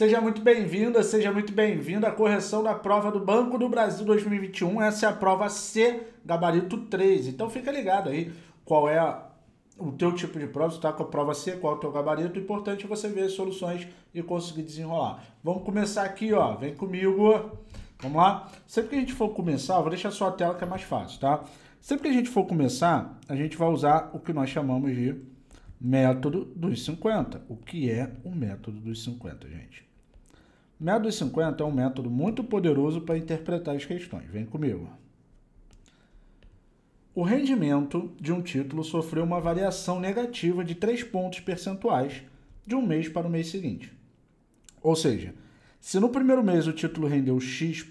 Seja muito bem-vinda, seja muito bem-vindo à correção da prova do Banco do Brasil 2021. Essa é a prova C, gabarito 3. Então fica ligado aí qual é a, o teu tipo de prova, está com a prova C, qual é o teu gabarito. O importante é você ver as soluções e conseguir desenrolar. Vamos começar aqui, ó. Vem comigo. Vamos lá? Sempre que a gente for começar, vou deixar só a tela que é mais fácil, tá? Sempre que a gente for começar, a gente vai usar o que nós chamamos de método dos 50. O que é o método dos 50, gente? Método 50 é um método muito poderoso para interpretar as questões. Vem comigo. O rendimento de um título sofreu uma variação negativa de 3 pontos percentuais de um mês para o mês seguinte. Ou seja, se no primeiro mês o título rendeu X%,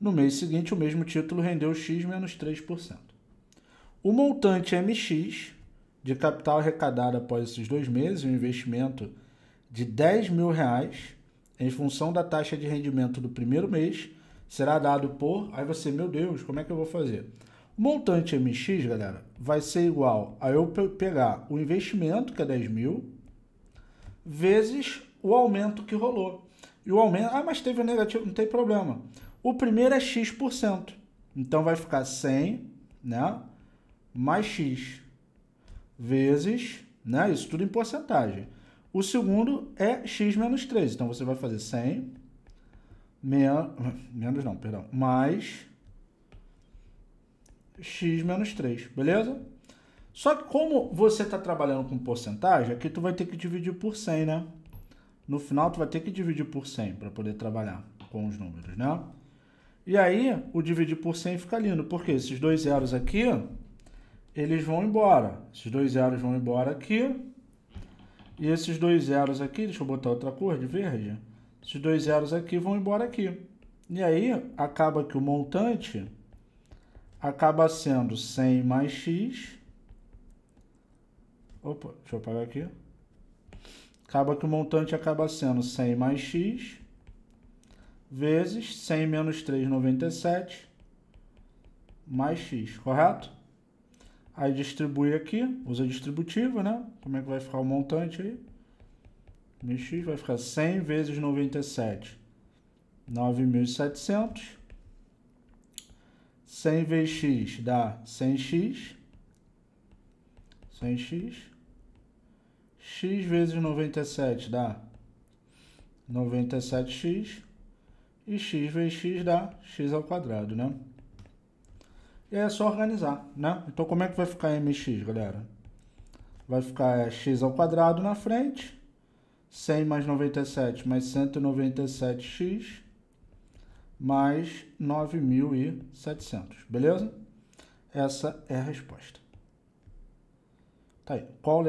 no mês seguinte o mesmo título rendeu X menos 3%. O montante MX de capital arrecadado após esses dois meses, um investimento de 10 mil reais, em função da taxa de rendimento do primeiro mês, será dado por. Aí você, meu Deus, como é que eu vou fazer? O montante MX, galera, vai ser igual a eu pegar o investimento, que é 10 mil, vezes o aumento que rolou. E o aumento. Ah, mas teve um negativo, não tem problema. O primeiro é X%. Então vai ficar 100, né? Mais X vezes, né? Isso tudo em porcentagem. O segundo é x menos 3. Então, você vai fazer 100 menos... Menos não, perdão. Mais x menos 3, beleza? Só que como você está trabalhando com porcentagem, aqui tu vai ter que dividir por 100, né? No final, tu vai ter que dividir por 100 para poder trabalhar com os números, né? E aí, o dividir por 100 fica lindo, porque esses dois zeros aqui, eles vão embora. Esses dois zeros vão embora aqui e esses dois zeros aqui, deixa eu botar outra cor de verde. Esses dois zeros aqui vão embora aqui. E aí, acaba que o montante acaba sendo 100 mais x. Opa, deixa eu apagar aqui. Acaba que o montante acaba sendo 100 mais x vezes 100 menos 3, 97 mais x, correto? Aí distribui aqui, usa distributiva, né? Como é que vai ficar o montante aí? MX vai ficar 100 vezes 97, 9.700. 100 vezes x dá 100x. 100x. x vezes 97 dá 97x. E x vezes x dá x ao quadrado, né? é só organizar, né? Então como é que vai ficar mx, galera? Vai ficar é, x ao quadrado na frente, 100 mais 97 mais 197x mais 9.700, beleza? Essa é a resposta. Tá aí. Qual,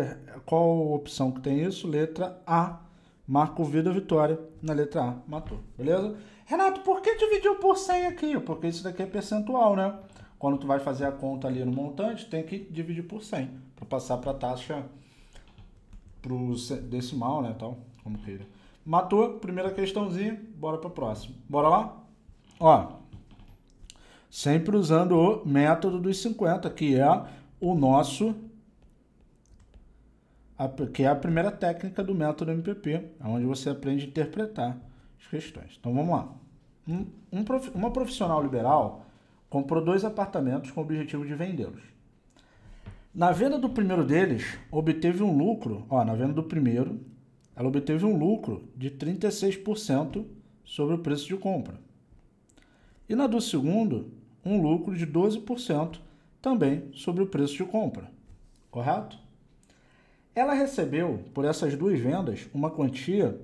qual opção que tem isso? Letra A. Marco vida, vitória na letra A. Matou, beleza? Renato, por que dividiu por 100 aqui? Porque isso daqui é percentual, né? Quando tu vai fazer a conta ali no montante, tem que dividir por 100 para passar para a taxa pro decimal, né, tal, como queira. Matou, primeira questãozinha, bora para próximo Bora lá? Ó, sempre usando o método dos 50, que é o nosso que é a primeira técnica do método MPP, onde você aprende a interpretar as questões. Então vamos lá. Um, um prof, uma profissional liberal Comprou dois apartamentos com o objetivo de vendê-los. Na venda do primeiro deles, obteve um lucro, ó, na venda do primeiro, ela obteve um lucro de 36% sobre o preço de compra. E na do segundo, um lucro de 12% também sobre o preço de compra. Correto? Ela recebeu por essas duas vendas uma quantia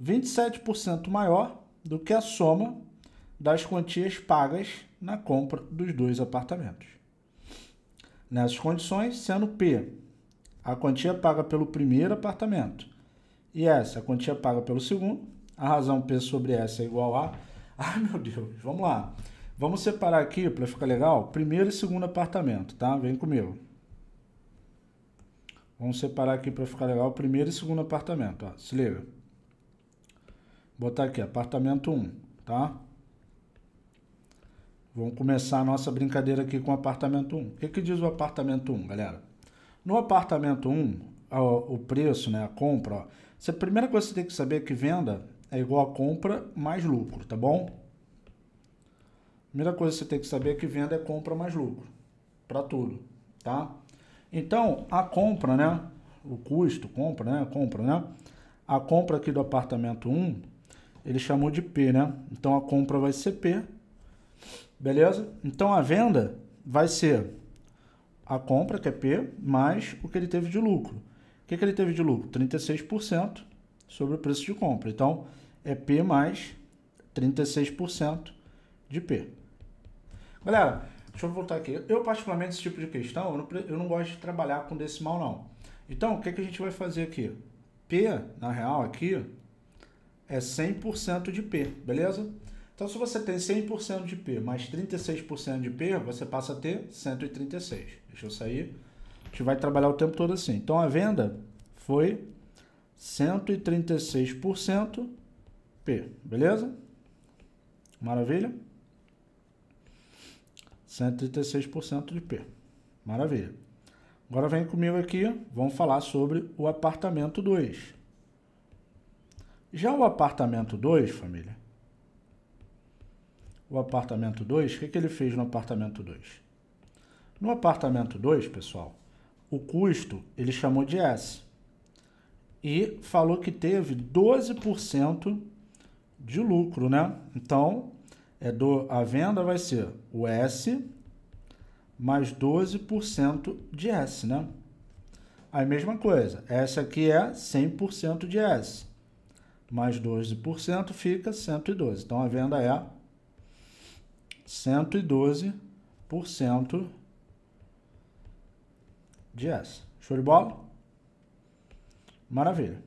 27% maior do que a soma das quantias pagas na compra dos dois apartamentos. Nessas condições, sendo P a quantia paga pelo primeiro apartamento e S a quantia paga pelo segundo, a razão P sobre S é igual a. Ai meu Deus, vamos lá. Vamos separar aqui para ficar legal, primeiro e segundo apartamento, tá? Vem comigo. Vamos separar aqui para ficar legal, primeiro e segundo apartamento, ó. Se liga. Vou botar aqui apartamento 1, tá? Vamos começar a nossa brincadeira aqui com o apartamento 1. O que, que diz o apartamento 1, galera? No apartamento 1, o preço, né, a compra, ó, a primeira coisa que você tem que saber é que venda é igual a compra mais lucro, tá bom? Primeira coisa que você tem que saber é que venda é compra mais lucro, para tudo, tá? Então, a compra, né, o custo, compra, né, compra, né, a compra aqui do apartamento 1, ele chamou de P, né? Então, a compra vai ser P Beleza? Então a venda vai ser a compra, que é P, mais o que ele teve de lucro. O que, que ele teve de lucro? 36% sobre o preço de compra. Então é P mais 36% de P. Galera, deixa eu voltar aqui. Eu, particularmente, esse tipo de questão, eu não, eu não gosto de trabalhar com decimal, não. Então, o que, que a gente vai fazer aqui? P, na real, aqui, é 100% de P, beleza? Então, se você tem 100% de P mais 36% de P, você passa a ter 136. Deixa eu sair. A gente vai trabalhar o tempo todo assim. Então, a venda foi 136% P, beleza? Maravilha? 136% de P. Maravilha. Agora vem comigo aqui, vamos falar sobre o apartamento 2. Já o apartamento 2, família, o apartamento 2, o que, que ele fez no apartamento 2? No apartamento 2, pessoal, o custo ele chamou de S e falou que teve 12% de lucro, né? Então, é do, a venda vai ser o S mais 12% de S, né? A mesma coisa, essa aqui é 100% de S, mais 12% fica 112. Então, a venda é 112% de S. Show de bola? Maravilha.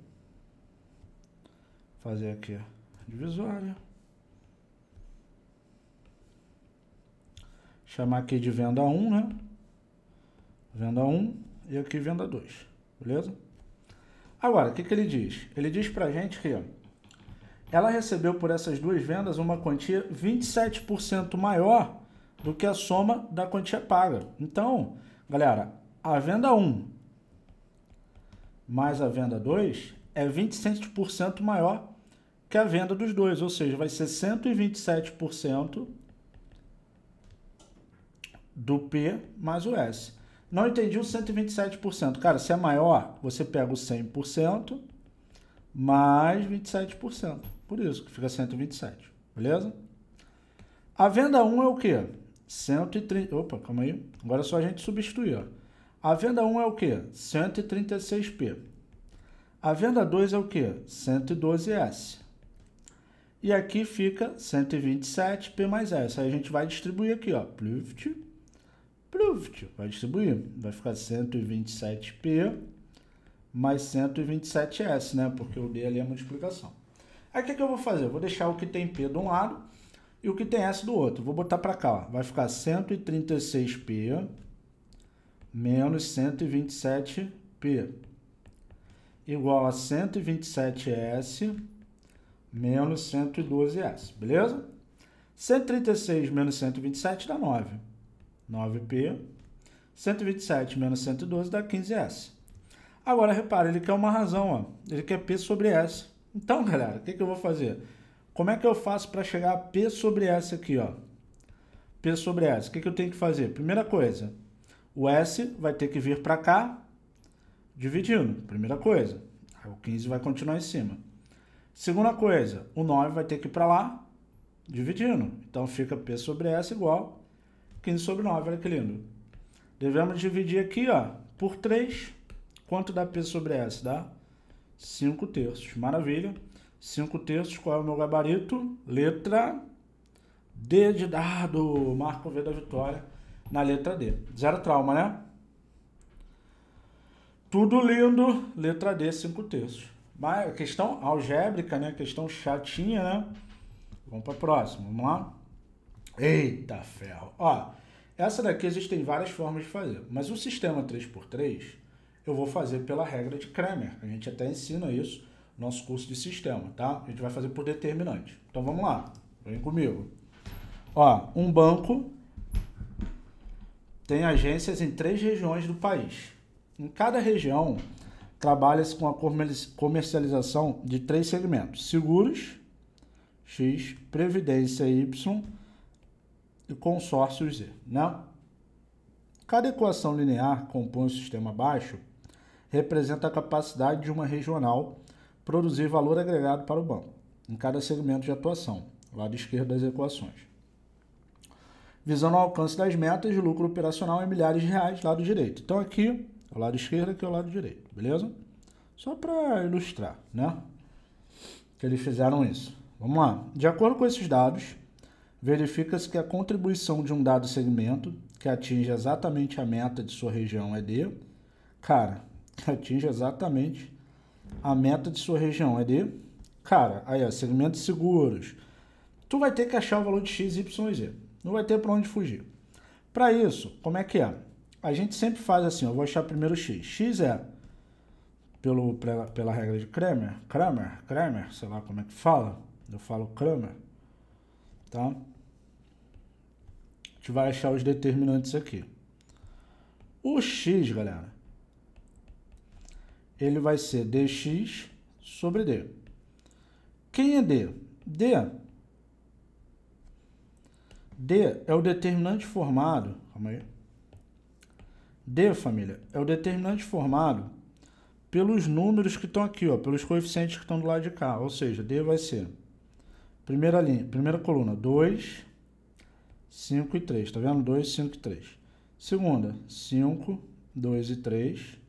Fazer aqui a divisória. Chamar aqui de venda 1, né? Venda 1 e aqui venda 2, beleza? Agora, o que, que ele diz? Ele diz pra gente que ela recebeu por essas duas vendas uma quantia 27% maior do que a soma da quantia paga. Então, galera, a venda 1 mais a venda 2 é 27% maior que a venda dos dois, ou seja, vai ser 127% do P mais o S. Não entendi o 127%. Cara, se é maior, você pega o 100% mais 27%. Por isso que fica 127, beleza? A venda 1 é o quê? 130, opa, calma aí. Agora é só a gente substituir, ó. A venda 1 é o quê? 136p. A venda 2 é o quê? 112s. E aqui fica 127p mais s. Aí a gente vai distribuir aqui, ó. Pluft, pluft. Vai distribuir. Vai ficar 127p mais 127s, né? Porque eu dei ali a é multiplicação. Aí o que, que eu vou fazer? Eu vou deixar o que tem P de um lado e o que tem S do outro. Vou botar para cá, ó. vai ficar 136P menos 127P igual a 127S menos 112S, beleza? 136 menos 127 dá 9, 9P. 127 menos 112 dá 15S. Agora, repara, ele quer uma razão, ó. ele quer P sobre S. Então, galera, o que, que eu vou fazer? Como é que eu faço para chegar a P sobre S aqui, ó? P sobre S. O que, que eu tenho que fazer? Primeira coisa, o S vai ter que vir para cá dividindo. Primeira coisa. O 15 vai continuar em cima. Segunda coisa, o 9 vai ter que ir para lá dividindo. Então fica P sobre S igual 15 sobre 9. Olha que lindo. Devemos dividir aqui ó, por 3. Quanto dá P sobre S? Dá 5 terços. Maravilha. 5 terços, qual é o meu gabarito? Letra D de dado. Marco V da vitória na letra D. Zero trauma, né? Tudo lindo, letra D, 5 terços. Mas questão algébrica, né? Questão chatinha, né? Vamos para a próxima, vamos lá? Eita ferro! Ó, essa daqui existem várias formas de fazer, mas o sistema 3x3 eu vou fazer pela regra de Kramer. A gente até ensina isso no nosso curso de sistema, tá? A gente vai fazer por determinante. Então vamos lá, vem comigo. Ó, um banco tem agências em três regiões do país. Em cada região, trabalha-se com a comercialização de três segmentos: seguros, X, previdência, Y e consórcios Z, né? Cada equação linear compõe o sistema baixo representa a capacidade de uma regional produzir valor agregado para o banco, em cada segmento de atuação, lado esquerdo das equações. Visando o alcance das metas de lucro operacional em é milhares de reais, lado direito. Então aqui o lado esquerdo, aqui é o lado direito, beleza? Só para ilustrar, né? Que eles fizeram isso. Vamos lá. De acordo com esses dados, verifica-se que a contribuição de um dado segmento que atinge exatamente a meta de sua região é de, Cara, atinge exatamente a meta de sua região. É de, cara, aí ó, segmentos seguros. Tu vai ter que achar o valor de X, Y e Z. Não vai ter para onde fugir. Para isso, como é que é? A gente sempre faz assim, eu vou achar primeiro X. X é, pelo, pela, pela regra de Kramer, Kramer, Kramer, sei lá como é que fala, eu falo Kramer, tá? A gente vai achar os determinantes aqui. O X, galera, ele vai ser dx sobre d. Quem é d? d? É d é o determinante formado, calma aí. d, família, é o determinante formado pelos números que estão aqui, ó, pelos coeficientes que estão do lado de cá, ou seja, d vai ser primeira linha, primeira coluna, 2, 5 e 3, tá vendo? 2, 5 e 3. Segunda, 5, 2 e 3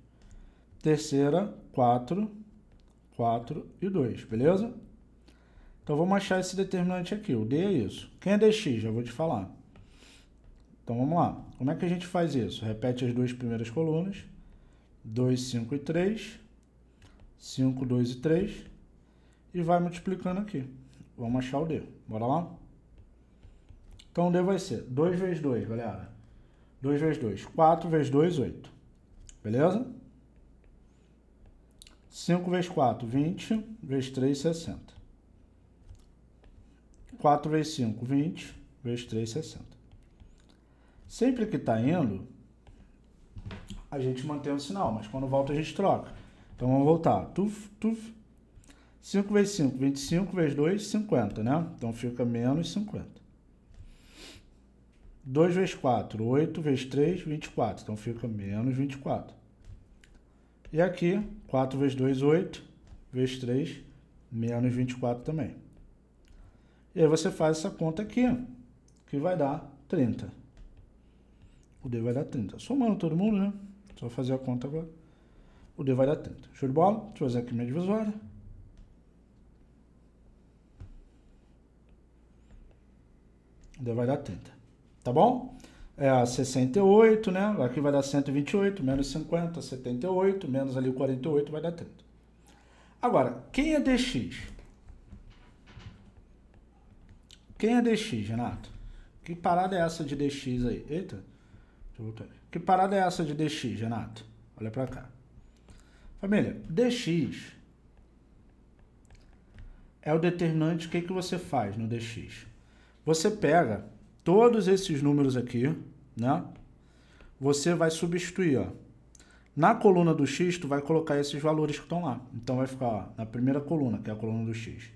terceira, 4, 4 e 2, beleza? Então vamos achar esse determinante aqui, o D é isso. Quem é dx? É Já vou te falar. Então vamos lá, como é que a gente faz isso? Repete as duas primeiras colunas, 2, 5 e 3, 5, 2 e 3, e vai multiplicando aqui. Vamos achar o D, bora lá? Então o D vai ser 2 vezes 2, galera. 2 vezes 2, 4 vezes 2, 8. Beleza? 5 vezes 4, 20, vezes 3, 60. 4 vezes 5, 20, vezes 3, 60. Sempre que está indo, a gente mantém o sinal, mas quando volta a gente troca. Então vamos voltar. Tuf, tuf. 5 vezes 5, 25 vezes 2, 50, né? Então fica menos 50. 2 vezes 4, 8 vezes 3, 24. Então fica menos 24. E aqui, 4 vezes 2, 8, vezes 3, menos 24 também. E aí você faz essa conta aqui, que vai dar 30. O D vai dar 30. Somando todo mundo, né? Só fazer a conta agora. O D vai dar 30. Show de bola? Deixa eu fazer aqui minha divisória. O D vai dar 30. Tá bom? é a 68, né? Aqui vai dar 128, menos 50, 78, menos ali 48, vai dar 30. Agora, quem é dx? Quem é dx, Renato? Que parada é essa de dx aí? Eita, Que parada é essa de dx, Renato? Olha pra cá. Família, dx é o determinante, o que, que você faz no dx? Você pega todos esses números aqui, né? Você vai substituir, ó. Na coluna do X, tu vai colocar esses valores que estão lá. Então vai ficar ó, na primeira coluna, que é a coluna do X,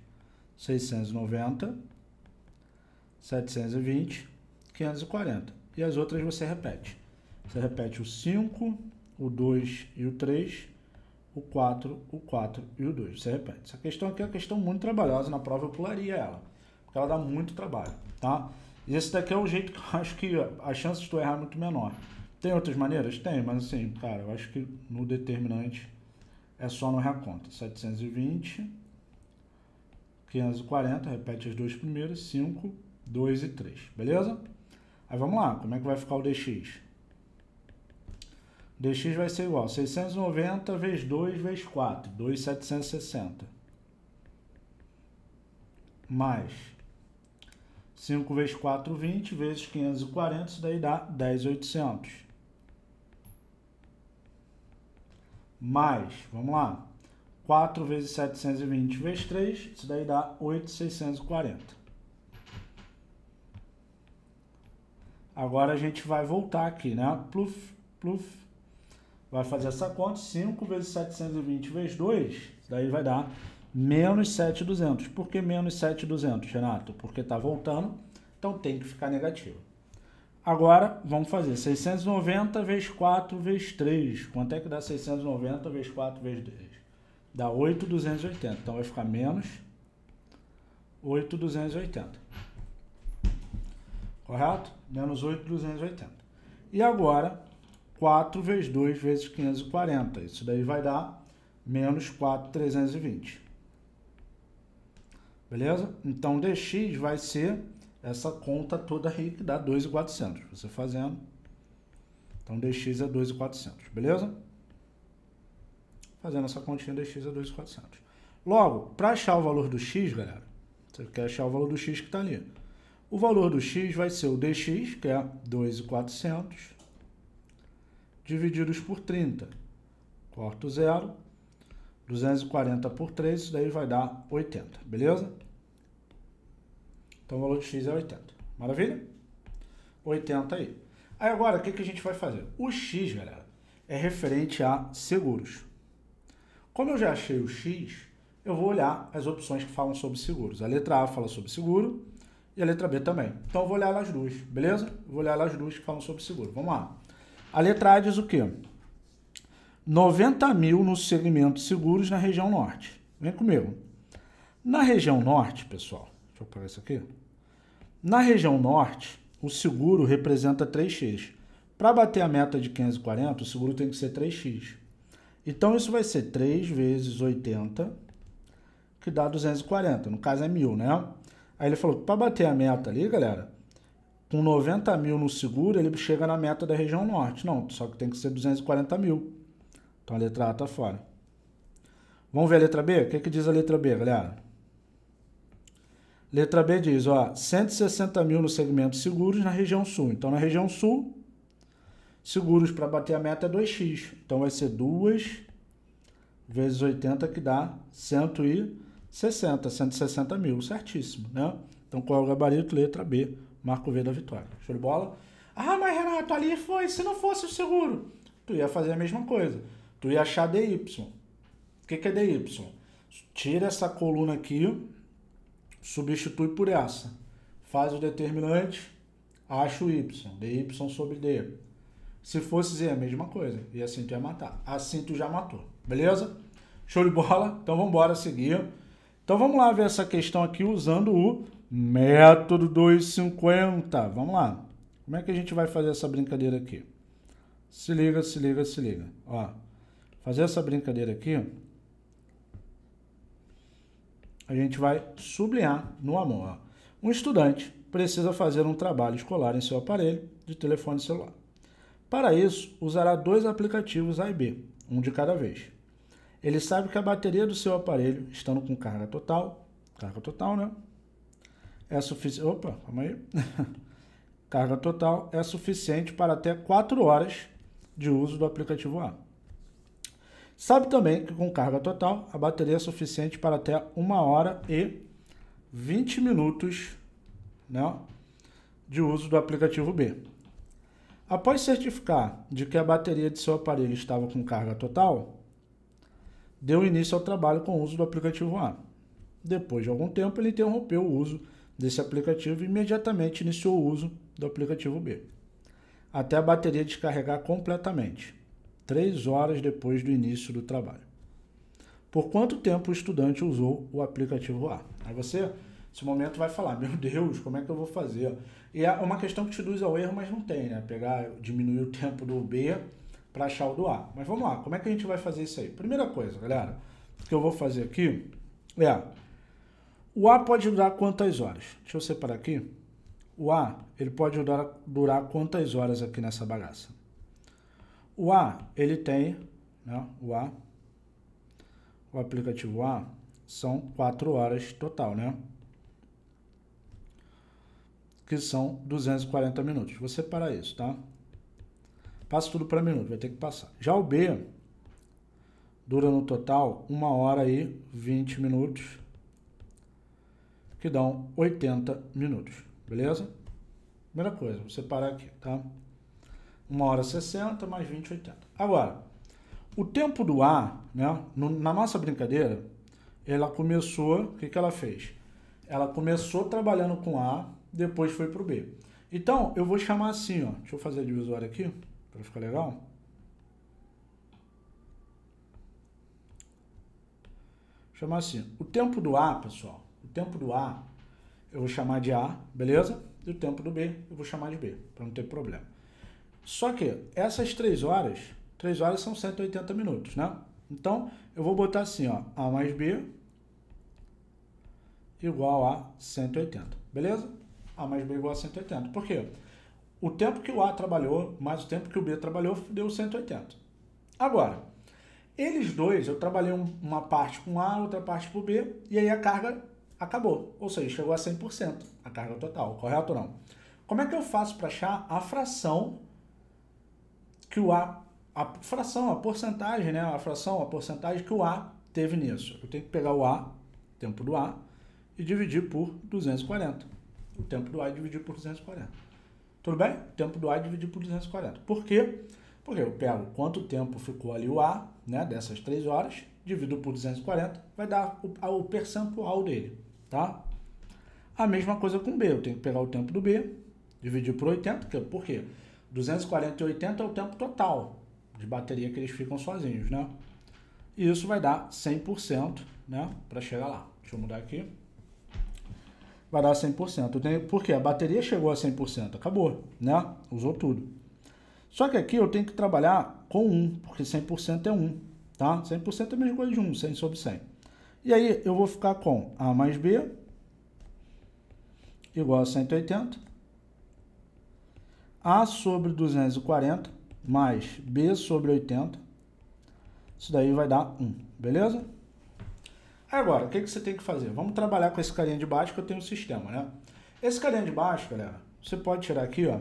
690, 720, 540. E as outras você repete. Você repete o 5, o 2 e o 3, o 4, o 4 e o 2. Você repete. Essa questão aqui é uma questão muito trabalhosa, na prova eu pularia ela, porque ela dá muito trabalho, tá? E Esse daqui é um jeito que eu acho que a chance de tu errar é muito menor. Tem outras maneiras? Tem, mas assim, cara, eu acho que no determinante é só no reconta. 720, 540, repete as duas primeiras, 5, 2 e 3, beleza? Aí vamos lá, como é que vai ficar o dx? dx vai ser igual a 690 vezes 2 vezes 4, 2,760. Mais 5 vezes 4, 20, vezes 540, isso daí dá 10,800. Mais, vamos lá, 4 vezes 720 vezes 3, isso daí dá 8,640. Agora a gente vai voltar aqui, né? Pluf, pluf. Vai fazer essa conta, 5 vezes 720 vezes 2, isso daí vai dar menos 7,200. Por que menos 7,200, Renato? Porque está voltando, então tem que ficar negativo. Agora, vamos fazer 690 vezes 4 vezes 3. Quanto é que dá 690 vezes 4 vezes 3? Dá 8,280. Então, vai ficar menos 8,280. Correto? Menos 8,280. E agora, 4 vezes 2 vezes 540. Isso daí vai dar menos 4,320. Beleza? Então, dx vai ser essa conta toda aí que dá 2,400. Você fazendo. Então, dx é 2,400. Beleza? Fazendo essa continha, dx é 2,400. Logo, para achar o valor do x, galera, você quer achar o valor do x que está ali. O valor do x vai ser o dx, que é 2,400, divididos por 30. Corto zero, 240 por 3, isso daí vai dar 80, beleza? Então o valor de x é 80. Maravilha? 80 aí. Aí agora, o que, que a gente vai fazer? O x, galera, é referente a seguros. Como eu já achei o x, eu vou olhar as opções que falam sobre seguros. A letra A fala sobre seguro e a letra B também. Então eu vou olhar as duas, beleza? Vou olhar as duas que falam sobre seguro. Vamos lá. A letra A diz o quê? 90 mil no segmento seguros na região norte. Vem comigo. Na região norte, pessoal, deixa eu pegar isso aqui. Na região norte, o seguro representa 3x. Para bater a meta de 540, o seguro tem que ser 3x. Então isso vai ser 3 vezes 80, que dá 240. No caso é mil, né? Aí ele falou que para bater a meta ali, galera, com 90 mil no seguro, ele chega na meta da região norte. Não, só que tem que ser 240 mil. Então a letra A está fora. Vamos ver a letra B? O que, que diz a letra B, galera? Letra B diz, ó, 160 mil no segmento seguros na região sul. Então, na região sul, seguros para bater a meta é 2x. Então, vai ser 2 vezes 80 que dá 160, 160 mil, certíssimo, né? Então, qual é o gabarito? Letra B, marco V da vitória. Show de bola? Ah, mas Renato, ali foi, se não fosse o seguro, tu ia fazer a mesma coisa tu ia achar dy. O que, que é dy? Tira essa coluna aqui, substitui por essa. Faz o determinante, acha o y. dy sobre d. Se fosse z, é a mesma coisa. E assim tu ia matar. Assim tu já matou. Beleza? Show de bola? Então vamos embora seguir. Então vamos lá ver essa questão aqui usando o método 250. Vamos lá. Como é que a gente vai fazer essa brincadeira aqui? Se liga, se liga, se liga. Ó fazer essa brincadeira aqui, a gente vai sublinhar no amor. Um estudante precisa fazer um trabalho escolar em seu aparelho de telefone celular. Para isso, usará dois aplicativos A e B, um de cada vez. Ele sabe que a bateria do seu aparelho, estando com carga total, carga total, né? É suficiente. Opa, calma aí. carga total é suficiente para até 4 horas de uso do aplicativo A. Sabe também que com carga total, a bateria é suficiente para até 1 hora e 20 minutos né, de uso do aplicativo B. Após certificar de que a bateria de seu aparelho estava com carga total, deu início ao trabalho com o uso do aplicativo A. Depois de algum tempo, ele interrompeu o uso desse aplicativo e imediatamente iniciou o uso do aplicativo B, até a bateria descarregar completamente três horas depois do início do trabalho. Por quanto tempo o estudante usou o aplicativo A? Aí você, nesse momento, vai falar: Meu Deus, como é que eu vou fazer? E é uma questão que te induz ao erro, mas não tem, né? Pegar, diminuir o tempo do B para achar o do A. Mas vamos lá, como é que a gente vai fazer isso aí? Primeira coisa, galera, que eu vou fazer aqui é. O A pode durar quantas horas? Deixa eu separar aqui. O A, ele pode durar, durar quantas horas aqui nessa bagaça? O A, ele tem, né, o A, o aplicativo A, são 4 horas total, né? Que são 240 minutos. Vou separar isso, tá? Passa tudo para minuto, vai ter que passar. Já o B, dura no total 1 hora e 20 minutos, que dão 80 minutos, beleza? Primeira coisa, vou separar aqui, tá? 1 hora 60 mais 20, 80. Agora, o tempo do ar, né, no, na nossa brincadeira, ela começou, o que, que ela fez? Ela começou trabalhando com A, depois foi para o B. Então, eu vou chamar assim, ó, deixa eu fazer a divisória aqui, para ficar legal. chamar assim. O tempo do A, pessoal, o tempo do A eu vou chamar de A, beleza? E o tempo do B eu vou chamar de B, para não ter problema. Só que essas três horas, três horas são 180 minutos, né? Então, eu vou botar assim, ó, A mais B igual a 180, beleza? A mais B igual a 180. Por quê? O tempo que o A trabalhou mais o tempo que o B trabalhou deu 180. Agora, eles dois, eu trabalhei uma parte com A, outra parte com B, e aí a carga acabou. Ou seja, chegou a 100% a carga total, correto ou não? Como é que eu faço para achar a fração que o A, a fração, a porcentagem, né? A fração, a porcentagem que o A teve nisso. Eu tenho que pegar o A, tempo do A, e dividir por 240. O tempo do A é dividir por 240. Tudo bem? O tempo do A dividido dividir por 240. Por quê? Porque eu pego quanto tempo ficou ali o A, né? Dessas 3 horas, divido por 240, vai dar o, o percentual dele, tá? A mesma coisa com B. Eu tenho que pegar o tempo do B, dividir por 80, por quê? Porque 240 e 80 é o tempo total de bateria que eles ficam sozinhos, né? E isso vai dar 100%, né? Para chegar lá. Deixa eu mudar aqui. Vai dar 100%. Eu tenho, porque a bateria chegou a 100%, acabou, né? Usou tudo. Só que aqui eu tenho que trabalhar com 1, porque 100% é 1, tá? 100% é a mesma coisa de 1, 100 sobre 100. E aí eu vou ficar com A mais B igual a 180 a sobre 240 mais B sobre 80. Isso daí vai dar 1, beleza? Agora, o que, que você tem que fazer? Vamos trabalhar com esse carinha de baixo que eu tenho um sistema, né? Esse carinha de baixo, galera, você pode tirar aqui, ó.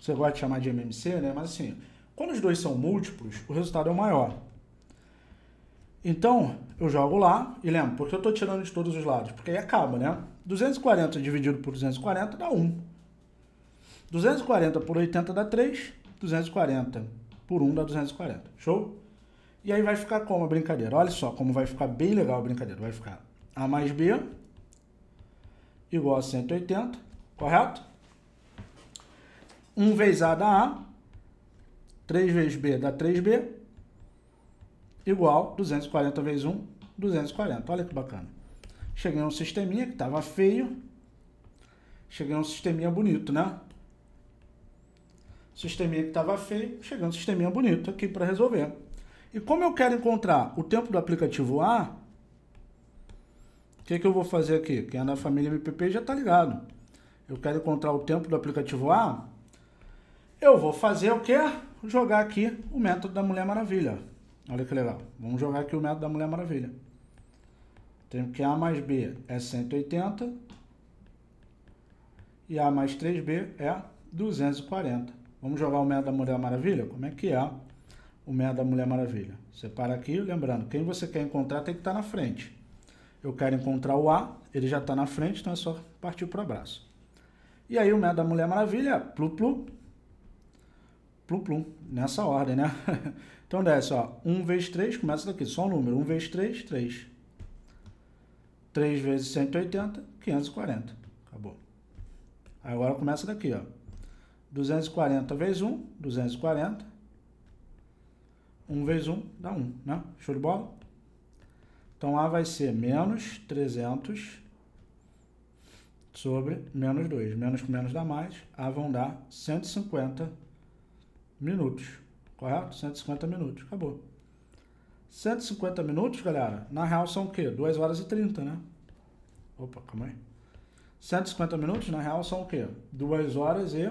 Você gosta de chamar de MMC, né? Mas assim, quando os dois são múltiplos, o resultado é o maior. Então, eu jogo lá, e lembro, porque eu estou tirando de todos os lados? Porque aí acaba, né? 240 dividido por 240 dá 1. 240 por 80 dá 3, 240 por 1 dá 240. Show? E aí vai ficar como a brincadeira? Olha só como vai ficar bem legal a brincadeira. Vai ficar A mais B igual a 180, correto? 1 vezes A dá A, 3 vezes B dá 3B, igual 240 vezes 1, 240. Olha que bacana. Cheguei a um sisteminha que estava feio, cheguei a um sisteminha bonito, né? Sisteminha que estava feio, chegando sisteminha bonito aqui para resolver. E como eu quero encontrar o tempo do aplicativo A, o que, que eu vou fazer aqui? Quem é na família MPP já está ligado. Eu quero encontrar o tempo do aplicativo A, eu vou fazer o quê? Jogar aqui o método da Mulher Maravilha. Olha que legal. Vamos jogar aqui o método da Mulher Maravilha. Tenho que A mais B é 180 e A mais 3B é 240. Vamos jogar o Meia da Mulher Maravilha? Como é que é o Meia da Mulher Maravilha? Você para aqui, lembrando, quem você quer encontrar tem que estar tá na frente. Eu quero encontrar o A, ele já está na frente, então é só partir para o abraço. E aí o Meia da Mulher Maravilha é plu plu, plu plu, nessa ordem, né? então desce, ó, 1 vezes 3, começa daqui, só um número, 1 vezes 3, 3. 3 vezes 180, 540. Acabou. Agora começa daqui, ó. 240 vezes 1, 240. 1 vezes 1 dá 1, né? Show de bola? Então, A vai ser menos 300 sobre menos 2. Menos com menos dá mais. A vão dar 150 minutos. Correto? 150 minutos. Acabou. 150 minutos, galera, na real são o quê? 2 horas e 30, né? Opa, calma aí. 150 minutos, na real, são o quê? 2 horas e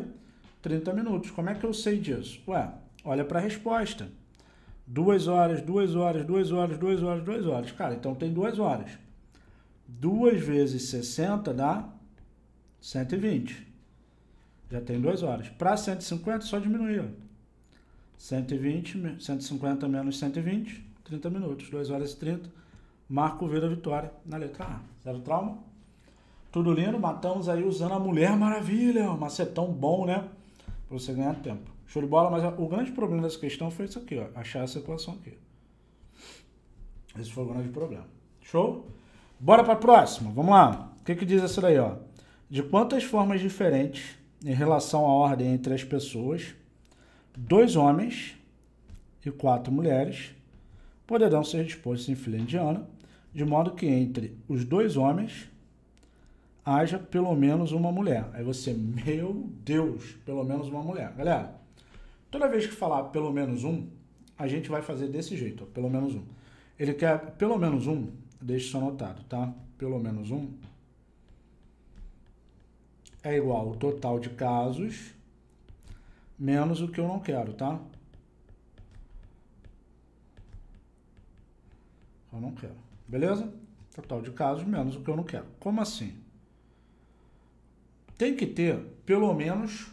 30 minutos. Como é que eu sei disso? Ué, olha para a resposta. Duas horas, duas horas, duas horas, duas horas, duas horas. Cara, então tem duas horas. Duas vezes 60 dá 120. Já tem duas horas. Para 150, só diminuir. 120, 150 menos 120, 30 minutos. 2 horas e 30. Marco vira vitória na letra A. Zero trauma. Tudo lindo, matamos aí usando a Mulher Maravilha. Um macetão bom, né? para você ganhar tempo. Show de bola, mas o grande problema dessa questão foi isso aqui, ó, achar essa equação aqui. Esse foi o grande problema. Show? Bora para a próxima, vamos lá. O que, que diz essa daí? Ó? De quantas formas diferentes, em relação à ordem entre as pessoas, dois homens e quatro mulheres poderão ser dispostos em fila indiana, de modo que entre os dois homens haja pelo menos uma mulher. Aí você, meu Deus, pelo menos uma mulher. Galera, toda vez que falar pelo menos um, a gente vai fazer desse jeito, ó, pelo menos um. Ele quer pelo menos um, deixa isso anotado, tá? Pelo menos um é igual ao total de casos menos o que eu não quero, tá? Eu não quero. Beleza? Total de casos menos o que eu não quero. Como assim? tem que ter pelo menos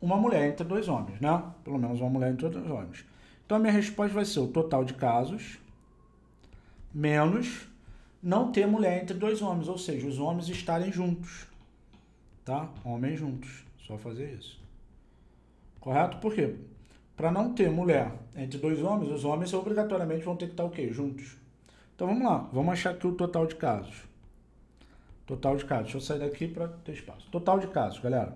uma mulher entre dois homens, né? Pelo menos uma mulher entre dois homens. Então a minha resposta vai ser o total de casos menos não ter mulher entre dois homens, ou seja, os homens estarem juntos, tá? Homens juntos, só fazer isso. Correto? Por quê? Para não ter mulher entre dois homens, os homens obrigatoriamente vão ter que estar o quê? Juntos. Então vamos lá, vamos achar aqui o total de casos. Total de casos. Deixa eu sair daqui para ter espaço. Total de casos, galera.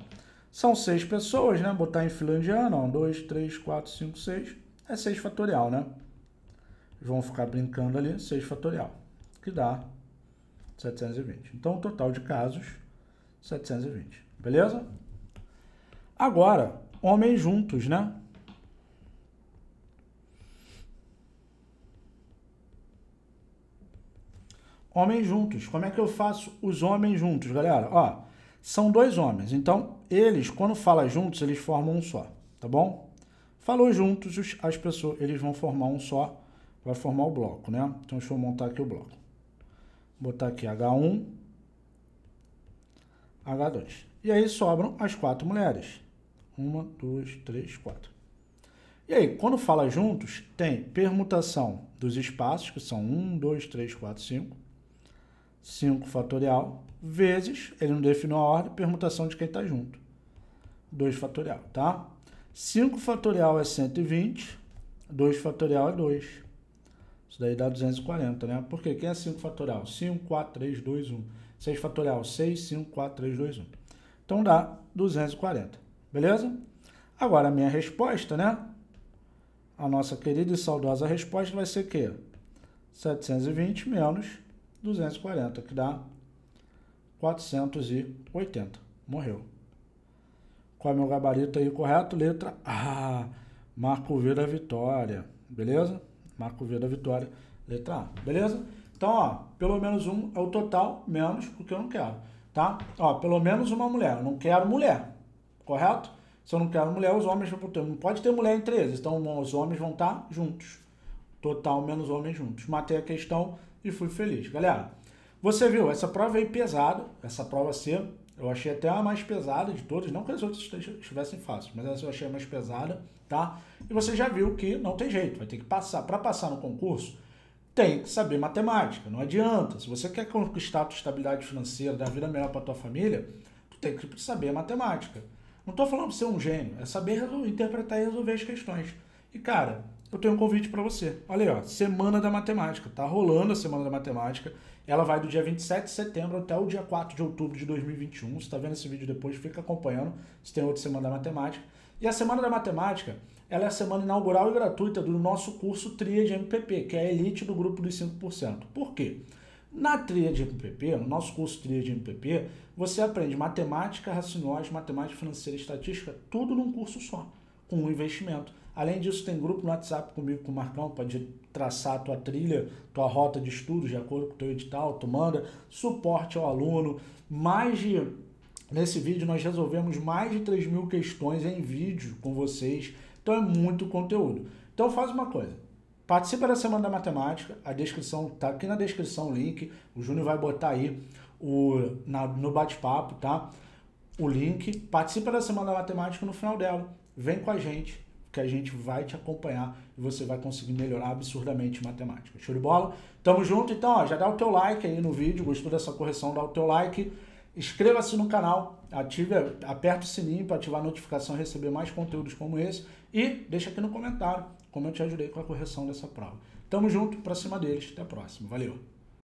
São seis pessoas, né? Botar em finlandiano, ó. Um, dois, três, quatro, cinco, seis. É seis fatorial, né? Vão ficar brincando ali. Seis fatorial. Que dá 720. Então, o total de casos, 720. Beleza? Agora, homens juntos, né? homens juntos. Como é que eu faço os homens juntos, galera? Ó, são dois homens, então eles, quando fala juntos, eles formam um só, tá bom? Falou juntos, as pessoas, eles vão formar um só, vai formar o bloco, né? Então deixa eu montar aqui o bloco. Vou botar aqui H1, H2. E aí sobram as quatro mulheres. Uma, duas, três, quatro. E aí, quando fala juntos, tem permutação dos espaços, que são 1, 2, 3, 4, 5 5 fatorial vezes, ele não definiu a ordem, permutação de quem está junto. 2 fatorial, tá? 5 fatorial é 120, 2 fatorial é 2. Isso daí dá 240, né? Por quê? Quem é 5 fatorial? 5, 4, 3, 2, 1. 6 fatorial, 6, 5, 4, 3, 2, 1. Então dá 240, beleza? Agora a minha resposta, né? A nossa querida e saudosa resposta vai ser que 720 menos 240, que dá 480. Morreu. Qual é meu gabarito aí correto? Letra A. Marco V da Vitória. Beleza? Marco V da Vitória. Letra A. Beleza? Então, ó, pelo menos um é o total, menos o que eu não quero. Tá? Ó, pelo menos uma mulher. Eu não quero mulher. Correto? Se eu não quero mulher, os homens vão não pode ter mulher entre eles. Então, os homens vão estar juntos. Total menos homens juntos. Matei a questão e fui feliz. Galera, você viu, essa prova aí pesada, essa prova C, eu achei até a mais pesada de todas, não que as outras estivessem fáceis, mas essa eu achei a mais pesada, tá? E você já viu que não tem jeito, vai ter que passar, para passar no concurso, tem que saber matemática, não adianta. Se você quer conquistar a tua estabilidade financeira, dar vida melhor para tua família, tu tem que saber matemática. Não estou falando de ser um gênio, é saber interpretar e resolver as questões. E cara, eu tenho um convite para você. Olha aí, ó, Semana da Matemática. Tá rolando a Semana da Matemática. Ela vai do dia 27 de setembro até o dia 4 de outubro de 2021. Se está vendo esse vídeo depois, fica acompanhando se tem outra Semana da Matemática. E a Semana da Matemática, ela é a semana inaugural e gratuita do nosso curso Tria de MPP, que é a elite do grupo dos 5%. Por quê? Na Tria de MPP, no nosso curso Tria de MPP, você aprende matemática, raciocínio, matemática financeira e estatística, tudo num curso só, com um investimento. Além disso, tem grupo no WhatsApp comigo, com o Marcão, pode traçar a tua trilha, tua rota de estudos de acordo com o teu edital, tu manda suporte ao aluno, mais de... Nesse vídeo nós resolvemos mais de 3 mil questões em vídeo com vocês, então é muito conteúdo. Então faz uma coisa, participa da Semana da Matemática, a descrição tá aqui na descrição o link, o Júnior vai botar aí o, na, no bate-papo, tá? O link, participa da Semana da Matemática no final dela, vem com a gente, que a gente vai te acompanhar e você vai conseguir melhorar absurdamente matemática. Show de bola? Tamo junto, então, ó, já dá o teu like aí no vídeo, gostou dessa correção, dá o teu like, inscreva-se no canal, ative, aperta o sininho para ativar a notificação e receber mais conteúdos como esse e deixa aqui no comentário como eu te ajudei com a correção dessa prova. Tamo junto, pra cima deles, até a próxima. Valeu!